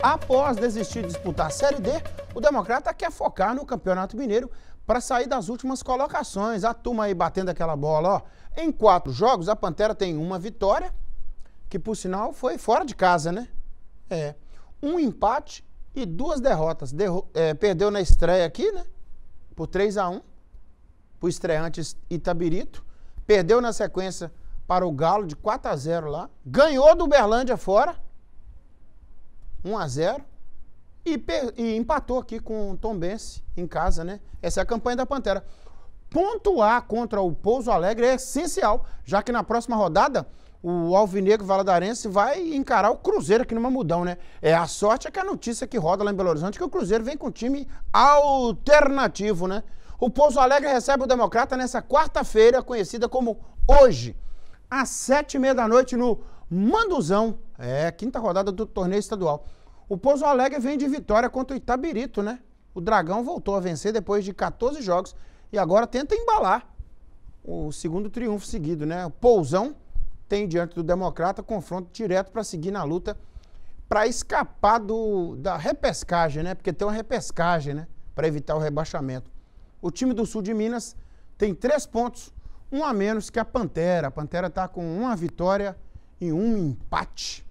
Após desistir de disputar a Série D, o Democrata quer focar no Campeonato Mineiro para sair das últimas colocações. A turma aí batendo aquela bola, ó. Em quatro jogos, a Pantera tem uma vitória, que por sinal foi fora de casa, né? É. Um empate e duas derrotas. Derro é, perdeu na estreia aqui, né? Por 3 a 1 para o estreante Itabirito. Perdeu na sequência para o Galo de 4 a 0 lá. Ganhou do Berlândia fora. 1 a 0 e, e empatou aqui com o Tom Bense em casa, né? Essa é a campanha da Pantera. Pontuar contra o Pouso Alegre é essencial, já que na próxima rodada o Alvinegro Valadarense vai encarar o Cruzeiro aqui no Mamudão, né? É a sorte é que a notícia que roda lá em Belo Horizonte é que o Cruzeiro vem com um time alternativo, né? O Pouso Alegre recebe o Democrata nessa quarta-feira, conhecida como hoje, às sete e meia da noite no Manduzão. É, quinta rodada do torneio estadual. O Pouso Alegre vem de vitória contra o Itabirito, né? O Dragão voltou a vencer depois de 14 jogos e agora tenta embalar o segundo triunfo seguido, né? O Pousão tem diante do Democrata confronto direto para seguir na luta para escapar do, da repescagem, né? Porque tem uma repescagem, né? Para evitar o rebaixamento. O time do Sul de Minas tem três pontos, um a menos que a Pantera. A Pantera está com uma vitória em um empate.